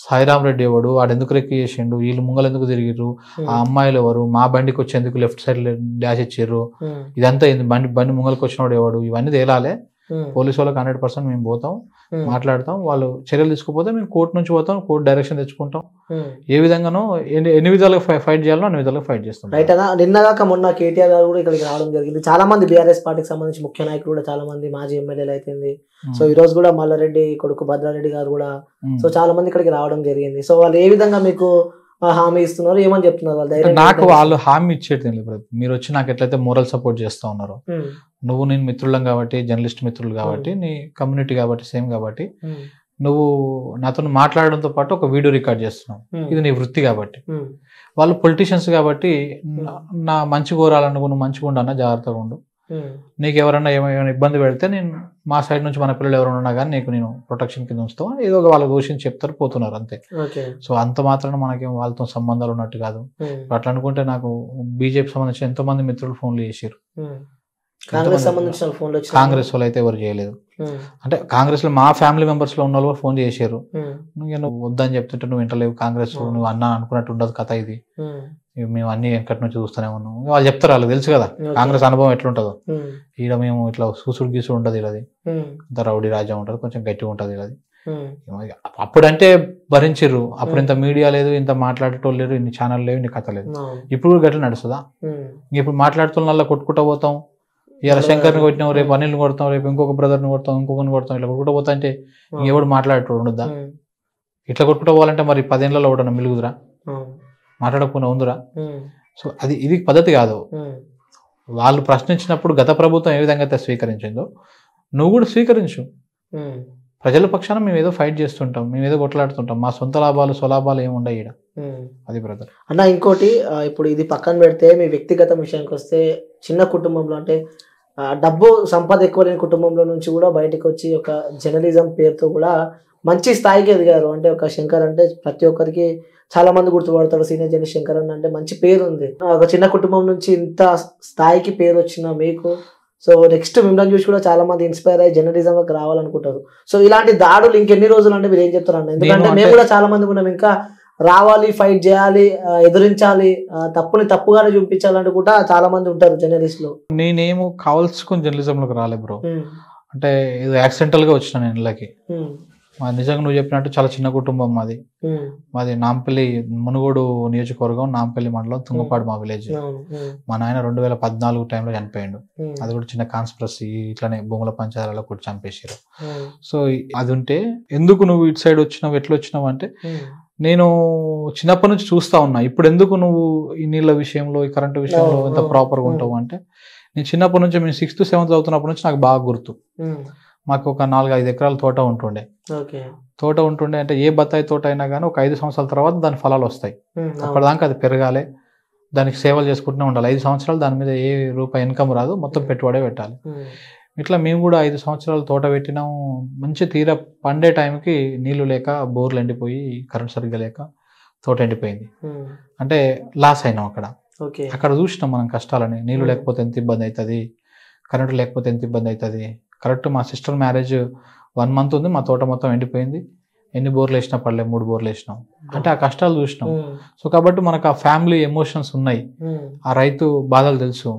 సాయిరామ్ రెడ్డి ఎవడు వాడు ఎందుకు రెక్కి చేసిండు వీళ్ళు ముంగలు ఎందుకు తిరిగిర్రు ఆ అమ్మాయిలు ఎవరు మా బండికి వచ్చేందుకు లెఫ్ట్ సైడ్ డాష్ ఇచ్చిర్రు ఇదంతా ఏంది బండి బండి ముంగలకు వాడు ఎవడు ఇవన్నీ తేలాలే Hmm. పోలీసు వాళ్ళకి హండ్రెడ్ పర్సెంట్ మేము పోతాం hmm. మాట్లాడతాం వాళ్ళు చర్యలు తీసుకుపోతే మేము కోర్టు నుంచి పోతాం కోర్టు డైరెక్షన్ తెచ్చుకుంటాం hmm. ఏ విధంగానో ఎన్ని విధాలుగా ఫైట్ చేయాలో అన్ని విధాలుగా ఫైట్ చేస్తాం రైట్ అన్న నిన్నగాక మొన్న కేటీఆర్ గారు కూడా ఇక్కడికి రావడం జరిగింది చాలా మంది బీఆర్ఎస్ పార్టీకి సంబంధించి ముఖ్య నాయకులు కూడా చాలా మంది మాజీ ఎమ్మెల్యేలు అయితే సో ఈ రోజు కూడా మల్లారెడ్డి కొడుకు భద్రారెడ్డి గారు కూడా సో చాలా మంది ఇక్కడికి రావడం జరిగింది సో వాళ్ళు ఏ విధంగా మీకు హామీ ఇస్తున్నారు ఏమని చెప్తున్నారు వాళ్ళు నాకు వాళ్ళు హామీ ఇచ్చేది మీరు వచ్చి నాకు ఎట్లయితే మోరల్ సపోర్ట్ చేస్తా ఉన్నారు నువ్వు నేను మిత్రులం కాబట్టి జర్నలిస్ట్ మిత్రులు కాబట్టి నీ కమ్యూనిటీ కాబట్టి సేమ్ కాబట్టి నువ్వు నాతో మాట్లాడడంతో పాటు ఒక వీడియో రికార్డ్ చేస్తున్నావు ఇది నీ వృత్తి కాబట్టి వాళ్ళు పొలిటీషియన్స్ కాబట్టి నా మంచి కోరాలనుకో నువ్వు మంచిగా ఉండన్నా జాగ్రత్తగా ఉండు Hmm. నీకు ఎవరన్నా ఏమైనా ఇబ్బంది పెడితే నేను మా సైడ్ నుంచి మన పిల్లలు ఉన్నా కానీ నీకు నేను ప్రొటెక్షన్ కింద ఉంచుతా ఏదో ఒక వాళ్ళ గురించి చెప్తారు పోతున్నారు అంతే సో అంత మాత్రాన మనకేం వాళ్ళతో సంబంధాలు ఉన్నట్టు కాదు hmm. అట్లా అనుకుంటే నాకు బీజేపీ సంబంధించిన ఎంతో మంది మిత్రులు ఫోన్లు చేసారు hmm. కాంగ్రెస్ వాళ్ళు అయితే ఎవరు చేయలేదు అంటే కాంగ్రెస్ లో మా ఫ్యామిలీ మెంబర్స్ లో ఉన్న వాళ్ళు ఫోన్ చేశారు నువ్వు వద్దని చెప్తుంటే నువ్వు వింటలేవు కాంగ్రెస్ నువ్వు అన్న అనుకున్నట్టు ఉండదు కథ ఇది మేము అన్ని ఎక్కడి నుంచి చూస్తూనే ఉన్నాం వాళ్ళు చెప్తారు వాళ్ళు తెలుసు కదా కాంగ్రెస్ అనుభవం ఎట్లుంటుందో ఈడ మేము ఇట్లా సూసుడు గీసుడు ఉండదు ఇలాది ఇంత రౌడీ రాజా ఉంటుంది కొంచెం గట్టిగా ఉంటుంది ఇలాది అప్పుడంటే భరించరు అప్పుడు ఇంత మీడియా లేదు ఇంత మాట్లాడేటోళ్ళు లేరు ఇన్ని ఛానల్ లేవు ఇన్ని కథ లేదు ఇప్పుడు గట్ల నడుస్తుందా ఇప్పుడు మాట్లాడుతున్న కొట్టుకుంటా పోతాం ఇలా శంకర్ని కొట్టినాం రేపు అనిల్ని కొడతాం రేపు ఇంకొక బ్రదర్ని కొడతాం ఇంకొకరిని కొడతాం ఇలా కొట్టు పోతా అంటే ఎవడు మాట్లాడేటోడు ఉండొద్దా ఇట్లా కొట్టుకుంటూ పోవాలంటే మరి పదేళ్ళలో ఒకటన్నా మిలుగుదురా మాట్లాడకుండా ఉందిరా సో అది ఇది పద్ధతి కాదు వాళ్ళు ప్రశ్నించినప్పుడు గత ప్రభుత్వం ఏ విధంగా అయితే స్వీకరించిందో నువ్వు కూడా స్వీకరించు ప్రజల పక్షాన మేము ఏదో ఫైట్ చేస్తుంటాం మేము ఏదో కొట్లాడుతుంటాం మా సొంత లాభాలు స్వలాభాలు ఏమి ఉండవు అది బ్రదర్ అన్న ఇంకోటి ఇప్పుడు ఇది పక్కన పెడితే మీ వ్యక్తిగత విషయానికి వస్తే చిన్న కుటుంబంలో అంటే డబ్బు సంపద ఎక్కువ లేని కుటుంబంలో నుంచి కూడా బయటకు వచ్చి ఒక జర్నలిజం పేరుతో కూడా మంచి స్థాయికి ఎదిగారు అంటే ఒక శంకర్ అంటే ప్రతి ఒక్కరికి చాలా మంది గుర్తుపడతారు సీనియర్ జర్నలిస్ట్ శంకర్ అన్న అంటే మంచి పేరు ఉంది ఒక చిన్న కుటుంబం నుంచి ఇంత స్థాయికి పేరు వచ్చిన మీకు సో నెక్స్ట్ మిమ్మల్ని చూసి కూడా చాలా మంది ఇన్స్పైర్ అయ్యి జర్నలిజంలోకి రావాలనుకుంటారు సో ఇలాంటి దాడులు ఇంకెన్ని రోజులు అంటే మీరు ఏం చెప్తారు అన్న ఎందుకంటే మేము కూడా చాలా మంది ఉన్నాం ఇంకా రావాలి ఫైట్ చేయాలి ఎదిరించాలి తప్పుని తప్పుగానే చూపించాలని కూడా చాలా మంది ఉంటారు జర్నలిస్ట్ జర్నలిస్టులు నేనేమో జర్నలిజం లోకి రాలే బ్రో అంటే ఇది యాక్సిడెంటల్ గా వచ్చిన నేను ఇళ్ళకి మా నిజంగా నువ్వు చెప్పినట్టు చాలా చిన్న కుటుంబం మాది మాది నాంపల్లి మునుగోడు నియోజకవర్గం నాంపల్లి మండలం తుంగపాడు మా విలేజ్ మా నాయన రెండు వేల పద్నాలుగు టైంలో చనిపోయిండు అది కూడా చిన్న కాన్స్పిరసీ ఇట్లానే భూముల పంచాయతీలో కూడా చంపేసారు సో అది ఉంటే ఎందుకు నువ్వు ఇటు సైడ్ వచ్చినావు ఎట్లా వచ్చినావు అంటే నేను చిన్నప్పటి నుంచి చూస్తా ఉన్నా ఇప్పుడు ఎందుకు నువ్వు ఈ నీళ్ళ విషయంలో ఈ కరెంటు విషయంలో ఎంత ప్రాపర్గా hmm. ఉంటావు అంటే నేను చిన్నప్పటి నుంచి మేము సిక్స్త్ సెవెంత్ చదువుతున్నప్పటి నుంచి నాకు బాగా గుర్తు hmm. మాకు ఒక నాలుగు ఐదు ఎకరాల తోట ఉంటుండే తోట ఉంటుండే అంటే ఏ బత్తాయి తోట అయినా కానీ ఒక ఐదు సంవత్సరాల తర్వాత దాని ఫలాలు వస్తాయి hmm, అప్పటిదాకా అది పెరగాలి దానికి సేవలు చేసుకుంటూనే ఉండాలి ఐదు సంవత్సరాలు దాని మీద ఏ రూపాయి ఇన్కమ్ రాదు మొత్తం పెట్టుబడే పెట్టాలి ఇట్లా మేము కూడా ఐదు సంవత్సరాలు తోట పెట్టినాము మంచి తీర పండే టైంకి నీళ్లు లేక బోర్లు ఎండిపోయి కరెంట్ సరిగ్గా లేక తోట ఎండిపోయింది hmm. అంటే లాస్ అయినాం అక్కడ అక్కడ చూసినాం మనం కష్టాలని నీళ్లు hmm. లేకపోతే ఎంత ఇబ్బంది అవుతుంది కరెంటు లేకపోతే ఎంత ఇబ్బంది అవుతుంది కరెక్ట్ మా సిస్టర్ మ్యారేజ్ వన్ మంత్ ఉంది మా తోట మొత్తం ఎండిపోయింది ఎన్ని బోర్లు వేసినా పడలే మూడు బోర్లు వేసినాం అంటే ఆ hmm. కష్టాలు చూసినాం hmm. సో కాబట్టి మనకు ఆ ఫ్యామిలీ ఎమోషన్స్ ఉన్నాయి hmm. ఆ రైతు బాధలు తెలుసు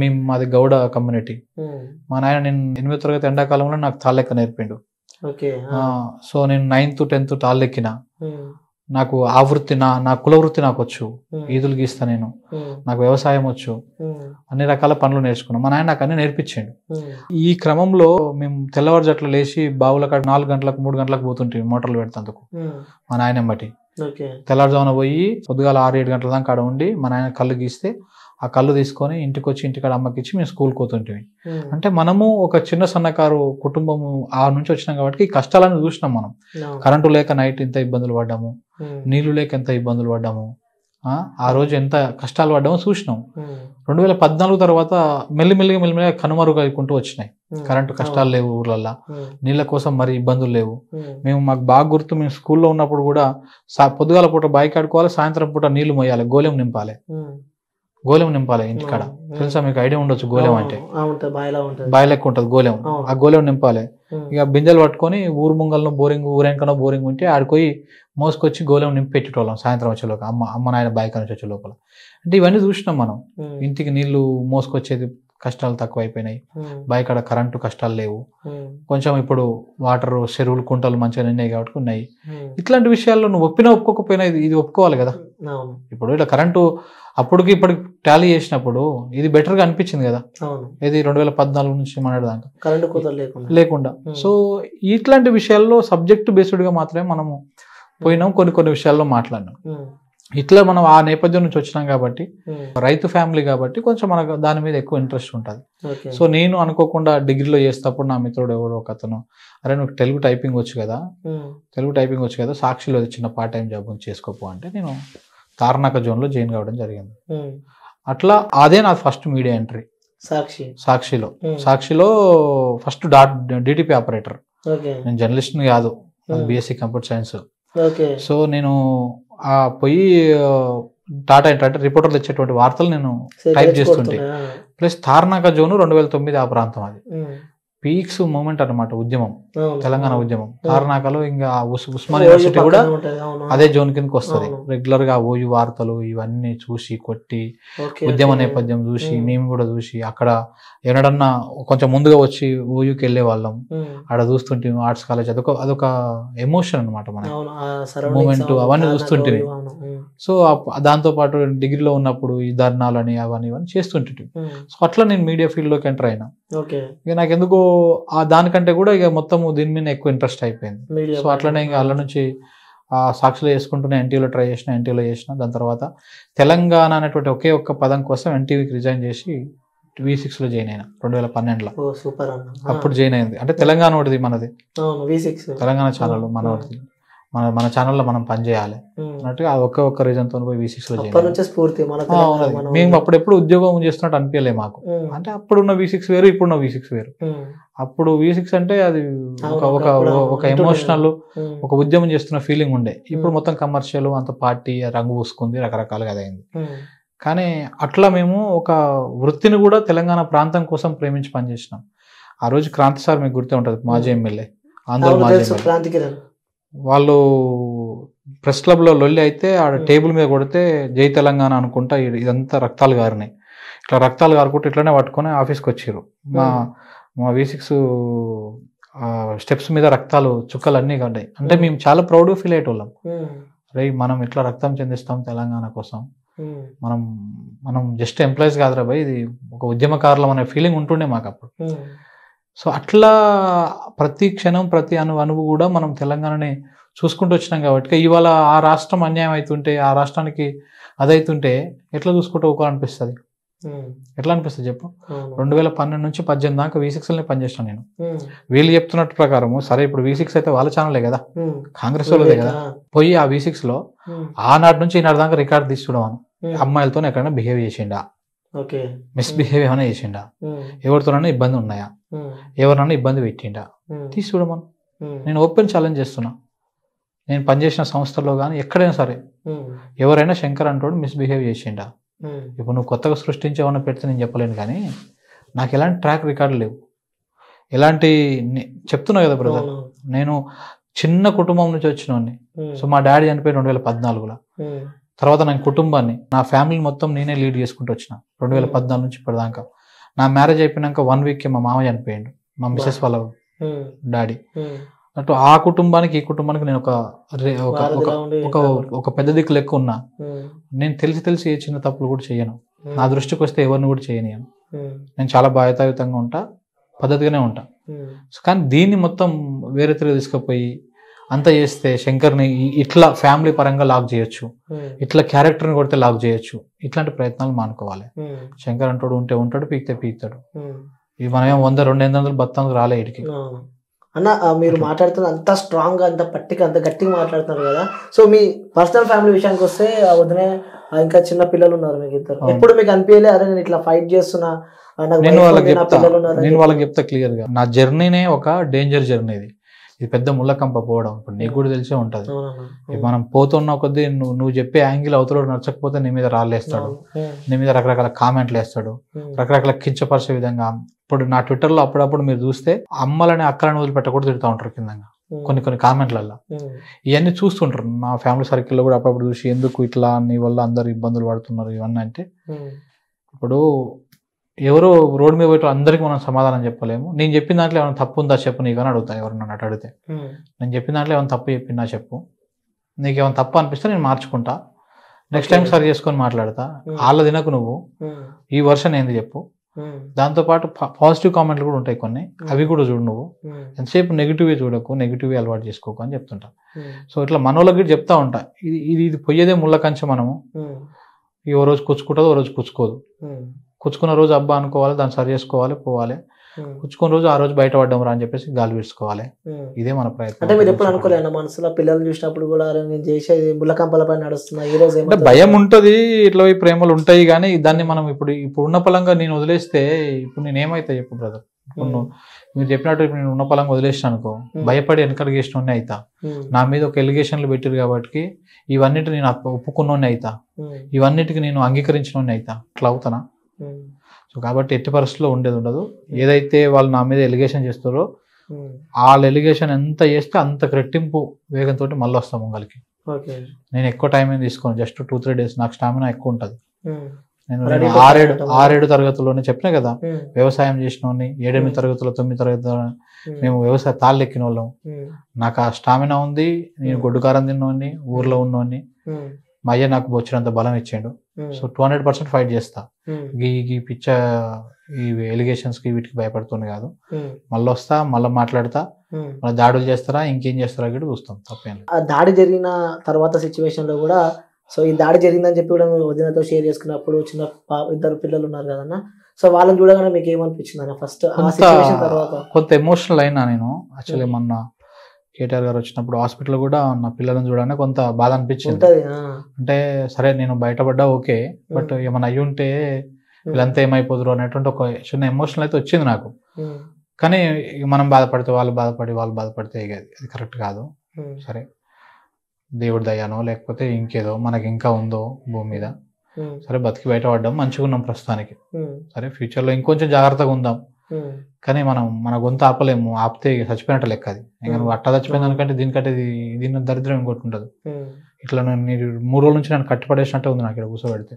మేము మాది గౌడ కమ్యూనిటీ మా నాయన నేను ఎనిమిది తరగతి ఎండాకాలంలో నాకు తాళ్ళెక్క నేర్పిండు సో నేను నైన్త్ టెన్త్ తాళ్ళెక్కిన నాకు ఆ వృత్తి నా నా కుల వృత్తి నాకు వచ్చు ఈదులు గీస్తా నేను నాకు వ్యవసాయం వచ్చు అన్ని రకాల పనులు నేర్చుకున్నాను మా నాయన నాకు అన్ని నేర్పించాడు ఈ క్రమంలో మేము జట్లు లేచి బావుల కాడ నాలుగు గంటలకు మూడు గంటలకు పోతుంటే మోటార్లు పెడతందుకు మా నాయన బట్టి తెల్లవారుజామున పోయి పొద్దుగాల ఆరు ఏడు గంటల దాకా కాడ ఉండి మా నాయన కళ్ళు గీస్తే ఆ కళ్ళు తీసుకొని ఇంటికి వచ్చి ఇంటికాడ అమ్మకి ఇచ్చి మేము స్కూల్కి పోతుంటే అంటే మనము ఒక చిన్న సన్నకారు కుటుంబము ఆ నుంచి వచ్చినాం కాబట్టి ఈ కష్టాలను చూసినాం మనం కరెంటు లేక నైట్ ఇంత ఇబ్బందులు పడ్డాము Hmm. నీళ్లు లేక ఎంత ఇబ్బందులు పడ్డాము ఆ రోజు ఎంత కష్టాలు పడ్డామో చూసినాం hmm. రెండు వేల పద్నాలుగు తర్వాత మెల్లిమెల్లిగా మెల్లిమెల్లిగా కనుమరుగైకుంటూ వచ్చినాయి hmm. Current oh. కష్టాలు లేవు ఊర్లల్లో నీళ్ళ కోసం మరి ఇబ్బందులు లేవు మేము మాకు బాగా గుర్తు మేము స్కూల్లో ఉన్నప్పుడు కూడా పొద్దుగాల పూట బైక్ ఆడుకోవాలి సాయంత్రం పూట నీళ్లు మోయాలి గోళం నింపాలి గోలెం నింపాలి ఇంటికాడ తెలుసా మీకు ఐడియా ఉండొచ్చు గోలెం అంటే బాయిల్ ఎక్కువ ఉంటుంది గోలెం ఆ గోలెం నింపాలి ఇక బింజలు పట్టుకొని ఊరు ముంగల్లో బోరింగ్ ఊరెంకనో బోరింగ్ ఉంటే ఆడికి మోసుకొచ్చి గోలెం నింపి పెట్టేటోళ్ళం సాయంత్రం వచ్చే లోపల అమ్మ అమ్మ నాయన బైక్ నుంచి వచ్చే లోపల అంటే ఇవన్నీ చూసినాం మనం ఇంటికి నీళ్లు మోసుకొచ్చేది కష్టాలు తక్కువైపోయినాయి బావి కాడ కరెంటు కష్టాలు లేవు కొంచెం ఇప్పుడు వాటర్ చెరువులు కుంటలు మంచిగా నిన్నాయి కాబట్టి ఉన్నాయి ఇట్లాంటి విషయాల్లో నువ్వు ఒప్పినా ఒప్పుకోకపోయినా ఇది ఇది ఒప్పుకోవాలి కదా ఇప్పుడు ఇట్లా కరెంటు అప్పటికి ఇప్పటికి టాలీ చేసినప్పుడు ఇది బెటర్ గా అనిపించింది కదా ఇది రెండు వేల పద్నాలుగు నుంచి మాట్లాడదాకా కరెంటు లేకుండా సో ఇట్లాంటి విషయాల్లో సబ్జెక్ట్ బేస్డ్ గా మాత్రమే మనము పోయినాం కొన్ని కొన్ని విషయాల్లో మాట్లాడినాం ఇట్లా మనం ఆ నేపథ్యం నుంచి వచ్చినాం కాబట్టి hmm. రైతు ఫ్యామిలీ కాబట్టి కొంచెం మనకు దాని మీద ఎక్కువ ఇంట్రెస్ట్ ఉంటుంది సో నేను అనుకోకుండా డిగ్రీలో చేసేటప్పుడు నా మిత్రుడు ఎవరు ఒక అతను అరే నువ్వు తెలుగు టైపింగ్ వచ్చు కదా hmm. తెలుగు టైపింగ్ వచ్చు కదా సాక్షిలో చిన్న పార్ట్ టైం జాబ్ చేసుకోపో అంటే నేను తార్నాక జోన్లో జాయిన్ కావడం జరిగింది hmm. అట్లా అదే నా ఫస్ట్ మీడియా ఎంట్రీ సాక్షి సాక్షిలో సాక్షిలో ఫస్ట్ డాట్ డిటిపి ఆపరేటర్ నేను జర్నలిస్ట్ కాదు బీఎస్సీ కంప్యూటర్ సైన్స్ సో నేను ఆ పొయ్యి టాటా ఏంటంటే రిపోర్టర్లు ఇచ్చేటువంటి వార్తలు నేను టైప్ చేస్తుంటే ప్లస్ తార్నాక జోను రెండు వేల తొమ్మిది ఆ ప్రాంతం అది పీక్స్ మూమెంట్ అనమాట ఉద్యమం తెలంగాణ ఉద్యమం కారణాకలు ఇంకా ఉస్మాన్ యూనివర్సిటీ కూడా అదే జోన్ కిందకి వస్తుంది రెగ్యులర్ గా ఓయు వార్తలు ఇవన్నీ చూసి కొట్టి ఉద్యమ నేపథ్యం చూసి మేము కూడా చూసి అక్కడ ఏనాడన్నా కొంచెం ముందుగా వచ్చి ఓయుకి వెళ్లే వాళ్ళం అక్కడ చూస్తుంటే ఆర్ట్స్ కాలేజ్ అదొక అదొక ఎమోషన్ అనమాట మన మూమెంట్ అవన్నీ చూస్తుంటే సో దాంతోపాటు డిగ్రీలో ఉన్నప్పుడు ఈ ధర్నాలు అని అవన్నీ ఇవన్నీ చేస్తుంటే సో అట్లా నేను మీడియా ఫీల్డ్లోకి ఎంటర్ అయినా ఇక నాకు ఎందుకో ఆ దానికంటే కూడా ఇక మొత్తం దీని మీద ఎక్కువ ఇంట్రెస్ట్ అయిపోయింది సో అట్లనే ఇంకా అలా నుంచి సాక్షులు చేసుకుంటున్న ఎన్టీయూలో ట్రై చేసిన ఎన్టీయూలో చేసిన దాని తర్వాత తెలంగాణ అనేటువంటి ఒకే ఒక్క పదం కోసం ఎన్టీవీకి రిజైన్ చేసి వి సిక్స్ లో జాయిన్ అయినా రెండు వేల పన్నెండులో సూపర్ అప్పుడు జాయిన్ అయింది అంటే తెలంగాణ ఒకటిది మనది తెలంగాణ ఛానల్ ఒకటి మన మన ఛానల్లో మనం పనిచేయాలి అన్నట్టుగా ఒకే ఒక్క రీజన్తో పోయి వి లో మేము అప్పుడెప్పుడు ఉద్యోగం చేస్తున్నట్టు అనిపించలే మాకు అంటే అప్పుడున్న వి సిక్స్ వేరు ఇప్పుడున్న వి సిక్స్ వేరు అప్పుడు వి సిక్స్ అంటే అది ఒక ఒక ఎమోషనల్ ఒక ఉద్యమం చేస్తున్న ఫీలింగ్ ఉండే ఇప్పుడు మొత్తం కమర్షియల్ అంత పార్టీ రంగు పూసుకుంది రకరకాలుగా అదైంది కానీ అట్లా మేము ఒక వృత్తిని కూడా తెలంగాణ ప్రాంతం కోసం ప్రేమించి పనిచేసినాం ఆ రోజు క్రాంతి సార్ మీకు గుర్తే ఉంటుంది మాజీ ఎమ్మెల్యే ఆంధ్ర వాళ్ళు ప్రెస్ క్లబ్లో లొల్లి అయితే ఆడ టేబుల్ మీద కొడితే జై తెలంగాణ అనుకుంటా ఇదంతా రక్తాలు గారినాయి ఇట్లా రక్తాలు కారుకుంటే ఇట్లనే పట్టుకొని ఆఫీస్కి వచ్చారు మా మా వి సిక్స్ స్టెప్స్ మీద రక్తాలు చుక్కలు అన్నీ కడ్డాయి అంటే మేము చాలా ప్రౌడ్ ఫీల్ అయ్యేటోళ్ళం రే మనం ఇట్లా రక్తం చెందిస్తాం తెలంగాణ కోసం మనం మనం జస్ట్ ఎంప్లాయీస్ కాదురా భయ్ ఇది ఒక ఉద్యమకారులం అనే ఫీలింగ్ ఉంటుండే మాకు అప్పుడు సో అట్లా ప్రతి క్షణం ప్రతి అను అనువు కూడా మనం తెలంగాణని చూసుకుంటూ వచ్చినాం కాబట్టి ఇవాళ ఆ రాష్ట్రం అన్యాయం అవుతుంటే ఆ రాష్ట్రానికి అదైతుంటే ఎట్లా చూసుకుంటూ అనిపిస్తుంది ఎట్లా అనిపిస్తుంది చెప్పు రెండు వేల పన్నెండు నుంచి పద్దెనిమిది దాకా వి పనిచేస్తాను నేను వీళ్ళు చెప్తున్నట్టు ప్రకారము సరే ఇప్పుడు వి సిక్స్ అయితే వాళ్ళ ఛానలే కదా కాంగ్రెస్ వాళ్ళదే కదా పోయి ఆ వి లో ఆనాటి నుంచి ఈనాటి దాకా రికార్డు తీసుకోవడం అమ్మాయిలతో ఎక్కడైనా బిహేవ్ చేసిండా మిస్బిహేవ్ ఏమైనా చేసిండా ఎవరితోనైనా ఇబ్బంది ఉన్నాయా ఎవరినైనా ఇబ్బంది పెట్టిండా తీసి చూడమను నేను ఓపెన్ ఛాలెంజ్ చేస్తున్నా నేను పనిచేసిన సంస్థల్లో కానీ ఎక్కడైనా సరే ఎవరైనా శంకర్ అంటోడు మిస్బిహేవ్ చేసిండా ఇప్పుడు నువ్వు కొత్తగా సృష్టించే ఏమైనా పెడితే నేను చెప్పలేను కానీ నాకు ఎలాంటి ట్రాక్ రికార్డు లేవు ఎలాంటి చెప్తున్నావు కదా బ్రదర్ నేను చిన్న కుటుంబం నుంచి వచ్చినోడిని సో మా డాడీ చనిపోయి రెండు వేల పద్నాలుగులో తర్వాత నా కుటుంబాన్ని నా ఫ్యామిలీ మొత్తం నేనే లీడ్ చేసుకుంటూ వచ్చిన రెండు వేల పద్నాలుగు నుంచి ఇప్పటిదాకా నా మ్యారేజ్ అయిపోయినాక వన్ వీక్కి మా మామయ్య చనిపోయాడు మా మిసెస్ వాళ్ళ డాడీ అటు ఆ కుటుంబానికి ఈ కుటుంబానికి నేను ఒక ఒక ఒక పెద్ద దిక్కు లెక్క ఉన్నా నేను తెలిసి తెలిసి ఏ చిన్న తప్పులు కూడా చేయను నా దృష్టికి వస్తే ఎవరిని కూడా చేయను నేను చాలా బాధ్యతాయుతంగా ఉంటా పద్ధతిగానే ఉంటా కానీ దీన్ని మొత్తం వేరే తిరిగి తీసుకుపోయి అంత చేస్తే శంకర్ని ఇట్లా ఫ్యామిలీ పరంగా లాక్ చేయొచ్చు ఇట్లా క్యారెక్టర్ని కొడితే లాక్ చేయొచ్చు ఇట్లాంటి ప్రయత్నాలు మానుకోవాలి శంకర్ అంటాడు ఉంటే ఉంటాడు పీకితే పీకుతాడు ఇవి మనమేం వంద రెండు ఎనిమిది వందలు బత్తానికి రాలే ఇడికి అన్న మీరు మాట్లాడుతున్న అంత స్ట్రాంగ్ అంత పట్టిక అంత గట్టిగా మాట్లాడుతున్నారు కదా సో మీ పర్సనల్ ఫ్యామిలీ విషయానికి వస్తే వదిలే ఇంకా చిన్న పిల్లలు ఉన్నారు మీకు ఇద్దరు ఎప్పుడు మీకు అనిపించలే అరే నేను ఇట్లా ఫైట్ చేస్తున్నా నేను వాళ్ళకి చెప్తా నేను వాళ్ళకి చెప్తా క్లియర్ గా నా జర్నీనే ఒక డేంజర్ జర్నీ ఇది ఇది పెద్ద ముళ్ళకంప పోవడం ఇప్పుడు నీకు కూడా తెలిసే ఉంటుంది మనం పోతున్న కొద్దీ నువ్వు నువ్వు చెప్పే యాంగిల్ అవతల నచ్చకపోతే నీ మీద రాళ్ళేస్తాడు నీ మీద రకరకాల కామెంట్లు వేస్తాడు రకరకాల కించపరిచే విధంగా ఇప్పుడు నా ట్విట్టర్లో అప్పుడప్పుడు మీరు చూస్తే అమ్మలని అక్కలను వదిలిపెట్టకూడదు తిడుతూ ఉంటారు కింద కొన్ని కొన్ని కామెంట్లల్లో ఇవన్నీ చూస్తుంటారు నా ఫ్యామిలీ సర్కిల్లో కూడా అప్పుడప్పుడు చూసి ఎందుకు ఇట్లా నీ వల్ల అందరు ఇబ్బందులు పడుతున్నారు ఇవన్నీ అంటే ఇప్పుడు ఎవరో రోడ్ మీద పోయి అందరికీ మనం సమాధానం చెప్పలేము నేను చెప్పిన దాంట్లో ఏమైనా తప్పు ఉందా చెప్పు నీకు అని అడుగుతా ఎవరు నన్ను అటు అడిగితే నేను చెప్పిన దాంట్లో ఏమైనా తప్పు చెప్పినా చెప్పు నీకు ఏమైనా తప్పు అనిపిస్తే నేను మార్చుకుంటా నెక్స్ట్ టైం సరి చేసుకొని మాట్లాడతా వాళ్ళ తినకు నువ్వు ఈ వర్షన్ ఏంది చెప్పు దాంతోపాటు పాజిటివ్ కామెంట్లు కూడా ఉంటాయి కొన్ని అవి కూడా చూడు నువ్వు ఎంతసేపు నెగిటివ్ చూడకు నెగిటివ్ అలవాటు చేసుకోకు అని చెప్తుంటా సో ఇట్లా మనోళ్ళకి చెప్తా ఉంటా ఇది ఇది ఇది పొయ్యేదే ముళ్ళ కంచె మనము ఈ ఓ రోజు కూర్చుకుంటుంది ఓ రోజు కూర్చుకోదు కూర్చుకున్న రోజు అబ్బా అనుకోవాలి దాన్ని సరి చేసుకోవాలి పోవాలి కూర్చుకున్న రోజు ఆ రోజు బయటపడ్డం రా అని చెప్పేసి గాలి విడుచుకోవాలి ఇదే మన ప్రయత్నం అంటే మీరు ఎప్పుడు అనుకోలేదు మనసులో పిల్లలు చూసినప్పుడు కూడా నేను చేసేది ముళ్ళకంపల పైన నడుస్తున్నా ఈ రోజు అంటే భయం ఉంటుంది ఇట్లా ఈ ప్రేమలు ఉంటాయి కానీ దాన్ని మనం ఇప్పుడు ఇప్పుడు ఉన్న పలంగా నేను వదిలేస్తే ఇప్పుడు నేను ఏమైతా చెప్పు బ్రదర్ మీరు చెప్పినట్టు ఇప్పుడు నేను ఉన్న పొలం వదిలేసిన అనుకో భయపడి ఉన్నాయి అవుతా నా మీద ఒక ఎలిగేషన్లు పెట్టారు కాబట్టి ఇవన్నిటి నేను ఒప్పుకున్నోనే అవుతా ఇవన్నిటికి నేను అంగీకరించిన అవుతా అట్లా అవుతానా సో కాబట్టి ఎట్టి పరిస్థితుల్లో ఉండేది ఉండదు ఏదైతే వాళ్ళు నా మీద ఎలిగేషన్ చేస్తారో వాళ్ళ ఎలిగేషన్ ఎంత చేస్తే అంత రెట్టింపు వేగంతో మళ్ళీ వస్తాం ముంగలికి నేను ఎక్కువ టైం ఏం తీసుకోను జస్ట్ టూ త్రీ డేస్ నాకు స్టామినా ఎక్కువ ఉంటుంది hmm. నేను ఆరేడు ఆరేడు తరగతుల్లోనే చెప్పినా కదా hmm. వ్యవసాయం చేసిన ఏడెనిమిది hmm. తరగతుల తొమ్మిది తరగతుల మేము వ్యవసాయ తాళ్ళు ఎక్కిన వాళ్ళం నాకు ఆ స్టామినా ఉంది నేను గొడ్డుకారం తిన్నోని ఊర్లో ఉన్నోని మా అయ్య నాకు వచ్చినంత బలం ఇచ్చిండు so two hundred percent fight చేస్తా ఈ పిచ్చ ఈ ఎలిగేషన్స్ కి వీటికి భయపడుతుంది కాదు మళ్ళీ వస్తా మళ్ళీ మాట్లాడతా మళ్ళీ దాడులు చేస్తారా ఇంకేం చేస్తారా కూడా చూస్తాం తప్పేం ఆ దాడి జరిగిన తర్వాత సిచ్యువేషన్ లో కూడా సో ఈ దాడి జరిగిందని చెప్పి కూడా మేము వదినతో షేర్ చేసుకున్నప్పుడు చిన్న ఇద్దరు పిల్లలు ఉన్నారు కదన్నా సో వాళ్ళని చూడగానే మీకు ఏమనిపించింది ఫస్ట్ కొంత ఎమోషనల్ అయినా నేను యాక్చువల్లీ మొన్న కేటీఆర్ గారు వచ్చినప్పుడు హాస్పిటల్ కూడా నా పిల్లలను చూడడానికి కొంత బాధ అనిపించింది అంటే సరే నేను బయటపడ్డా ఓకే బట్ ఏమైనా అయ్యి ఉంటే వీళ్ళంతా ఏమైపోదురు అనేటువంటి ఒక చిన్న ఎమోషనల్ అయితే వచ్చింది నాకు కానీ మనం బాధపడితే వాళ్ళు బాధపడి వాళ్ళు బాధపడితే అది కరెక్ట్ కాదు సరే దేవుడి దయానో లేకపోతే ఇంకేదో మనకి ఇంకా ఉందో భూమి మీద సరే బతికి బయటపడ్డాం మంచిగా ఉన్నాం ప్రస్తుతానికి సరే ఫ్యూచర్లో ఇంకొంచెం జాగ్రత్తగా ఉందాం కానీ మనం మన గొంతు ఆపలేము ఆపితే చచ్చిపోయినట్టు లెక్క అది నువ్వు అట్ట చచ్చిపోయిన దానికంటే దీనికంటే దీని దరిద్రం ఇంకోటి ఉండదు ఇట్లా నేను మూడు రోజుల నుంచి నన్ను కట్టుపడేసినట్టే ఉంది నాకు ఇక్కడ కూర్చోబెడితే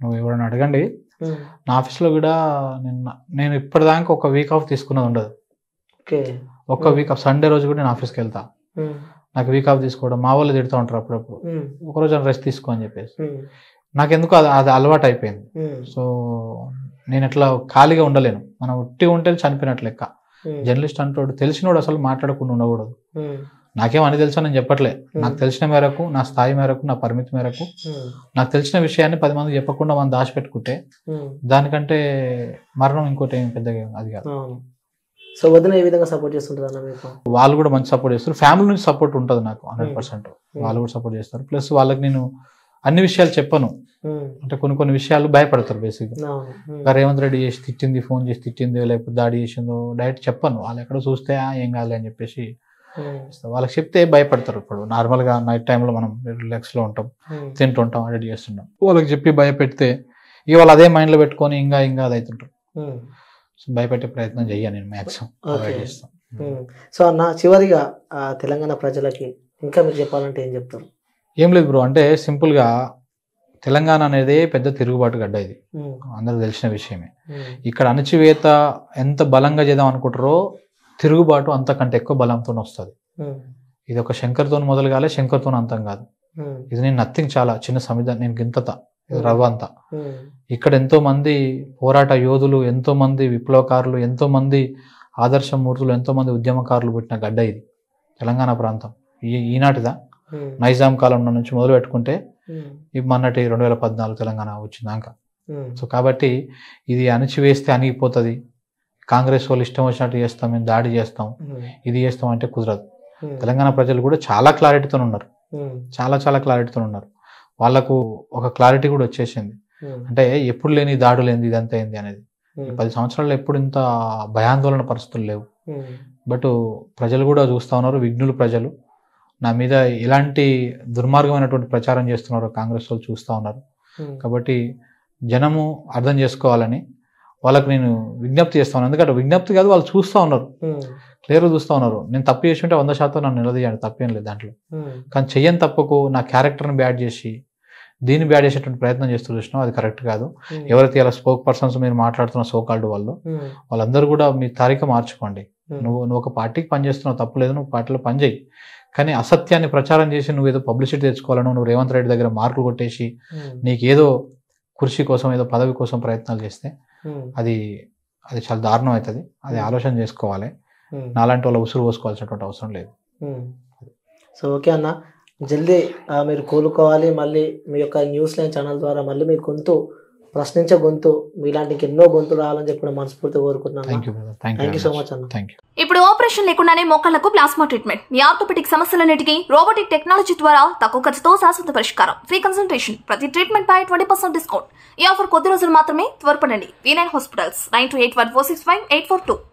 నువ్వు ఎవరైనా అడగండి నా ఆఫీస్లో కూడా నిన్న నేను ఇప్పటిదాకా ఒక వీక్ ఆఫ్ తీసుకున్నది ఉండదు ఒక్క వీక్ ఆఫ్ సండే రోజు కూడా నేను ఆఫీస్కి వెళ్తా నాకు వీక్ ఆఫ్ తీసుకోవడం మా వాళ్ళు తిడుతూ ఉంటారు అప్పుడప్పుడు ఒకరోజు రెస్ట్ తీసుకో అని చెప్పేసి నాకెందుకు అది అది అలవాటు అయిపోయింది సో నేను అట్లా ఖాళీగా ఉండలేను మనం ఉట్టి ఉంటే చనిపోయినట్లు లెక్క జర్నలిస్ట్ అంటాడు తెలిసినోడు అసలు మాట్లాడకుండా ఉండకూడదు నాకేం అని తెలుసా నేను చెప్పట్లే నాకు తెలిసిన మేరకు నా స్థాయి మేరకు నా పరిమితి మేరకు నాకు తెలిసిన విషయాన్ని పది మంది చెప్పకుండా మనం దాచిపెట్టుకుంటే దానికంటే మరణం ఇంకోటి ఏం పెద్దగా అది కాదు సో వదిన ఏ విధంగా సపోర్ట్ చేస్తుంటారు వాళ్ళు కూడా మంచి సపోర్ట్ చేస్తారు ఫ్యామిలీ నుంచి సపోర్ట్ ఉంటుంది నాకు హండ్రెడ్ పర్సెంట్ వాళ్ళు కూడా సపోర్ట్ చేస్తారు ప్లస్ వాళ్ళకి నేను అన్ని విషయాలు చెప్పను అంటే కొన్ని కొన్ని విషయాలు భయపడతారు బేసిక్గా రేవంత్ రెడ్డి చేసి తిట్టింది ఫోన్ చేసి తిట్టింది లేకపోతే దాడి చేసిందో డైరెక్ట్ చెప్పను వాళ్ళు ఎక్కడ చూస్తే ఏం కాదు అని చెప్పేసి వాళ్ళకి చెప్తే భయపడతారు ఇప్పుడు నార్మల్గా నైట్ టైంలో మనం రిలాక్స్లో ఉంటాం తింటుంటాం ఎడిట్ చేస్తుంటాం వాళ్ళకి చెప్పి భయపెడితే ఇక వాళ్ళు అదే మైండ్లో పెట్టుకొని ఇంకా ఇంకా అది అవుతుంటారు సో భయపెట్టే ప్రయత్నం చెయ్యాను నేను మ్యాక్సిమం అవాయిడ్ చేస్తాను సో నా చివరిగా తెలంగాణ ప్రజలకి ఇంకా మీరు చెప్పాలంటే ఏం చెప్తారు ఏం లేదు బ్రో అంటే సింపుల్గా తెలంగాణ అనేది పెద్ద తిరుగుబాటు గడ్డ ఇది అందరూ తెలిసిన విషయమే ఇక్కడ అణచివేత ఎంత బలంగా చేద్దాం అనుకుంటారో తిరుగుబాటు అంతకంటే ఎక్కువ బలంతో వస్తుంది ఇది ఒక శంకర్తో మొదలు కాలే శంకర్తో అంతం కాదు ఇది నేను నథింగ్ చాలా చిన్న సమిధానం నేను గింతత రవ్వ అంతా ఇక్కడ ఎంతో మంది పోరాట యోధులు ఎంతో మంది విప్లవకారులు ఎంతో మంది మూర్తులు ఎంతో మంది ఉద్యమకారులు పుట్టిన గడ్డ ఇది తెలంగాణ ప్రాంతం ఈనాటిదా నైజాం కాలం నుంచి మొదలు పెట్టుకుంటే మొన్నటి రెండు వేల పద్నాలుగు తెలంగాణ వచ్చిందాక సో కాబట్టి ఇది అణిచివేస్తే అణిగిపోతుంది కాంగ్రెస్ వాళ్ళు ఇష్టం వచ్చినట్టు చేస్తాం మేము దాడి చేస్తాం ఇది చేస్తాం అంటే కుదరదు తెలంగాణ ప్రజలు కూడా చాలా క్లారిటీతో ఉన్నారు చాలా చాలా క్లారిటీతో ఉన్నారు వాళ్ళకు ఒక క్లారిటీ కూడా వచ్చేసింది అంటే ఎప్పుడు లేని దాడులు ఏంది ఇదంతా ఏంది అనేది పది సంవత్సరాలు ఎప్పుడు ఇంత భయాందోళన పరిస్థితులు లేవు బట్ ప్రజలు కూడా చూస్తూ ఉన్నారు విఘ్నులు ప్రజలు నా మీద ఎలాంటి దుర్మార్గమైనటువంటి ప్రచారం చేస్తున్నారో కాంగ్రెస్ వాళ్ళు చూస్తూ ఉన్నారు hmm. కాబట్టి జనము అర్థం చేసుకోవాలని వాళ్ళకి నేను విజ్ఞప్తి చేస్తాను ఎందుకంటే విజ్ఞప్తి కాదు వాళ్ళు చూస్తూ ఉన్నారు క్లియర్గా hmm. చూస్తూ ఉన్నారు నేను తప్పు చేసి ఉంటే వంద శాతం నన్ను నిలదీయండి తప్పేం లేదు దాంట్లో hmm. కానీ చెయ్యని తప్పకు నా క్యారెక్టర్ని బ్యాడ్ చేసి దీన్ని బ్యాడ్ చేసేటువంటి ప్రయత్నం చేస్తూ చూసినా అది కరెక్ట్ కాదు ఎవరైతే ఇలా స్పోక్ పర్సన్స్ మీరు మాట్లాడుతున్న సోకాల్డ్ వాళ్ళు వాళ్ళందరూ కూడా మీ తారీఖ మార్చుకోండి నువ్వు నువ్వు ఒక పార్టీకి పనిచేస్తున్నావు తప్పు లేదు నువ్వు పార్టీలో పనిచేయి కానీ అసత్యాన్ని ప్రచారం చేసి నువ్వు ఏదో పబ్లిసిటీ తెచ్చుకోవాలను నువ్వు రేవంత్ రెడ్డి దగ్గర మార్కులు కొట్టేసి hmm. నీకేదో కుర్చీ కోసం ఏదో పదవి కోసం ప్రయత్నాలు చేస్తే hmm. అది అది చాలా దారుణం అవుతుంది అది hmm. ఆలోచన చేసుకోవాలి నాలాంటి వాళ్ళ ఉసురు పోసుకోవాల్సినటువంటి అవసరం లేదు సో ఓకే అన్న జల్దీ మీరు కోలుకోవాలి మళ్ళీ మీ యొక్క న్యూస్ లైన్ ఛానల్ ద్వారా మళ్ళీ మీ గొంతు ప్రశ్నించే గొంతు మీలాంటి ఎన్నో గొంతులు రావాలని చెప్పి మనస్ఫూర్తి కోరుకుంటున్నాను థ్యాంక్ యూ సో మచ్ అన్న ఇప్పుడు ఆపరేషన్ లేకుండానే మొక్కలకు ప్లాస్మా ట్రీట్మెంట్ మీ ఆర్థోపెటిక్ సమస్యలన్నిటికీ రోబోటిక్ టెక్నాలజీ ద్వారా తక్కువ ఖర్చుతో శాశ్వత పరిష్కారం ఫ్రీ కన్సల్టేషన్ ప్రతి ట్రీట్మెంట్ పై ట్వంటీ పర్సెంట్ డిస్కౌంట్ ఈ ఆఫర్ కొద్ది రోజులు మాత్రమే త్వరపడండి V nine nine hospitals nine two eight one four six five eight four two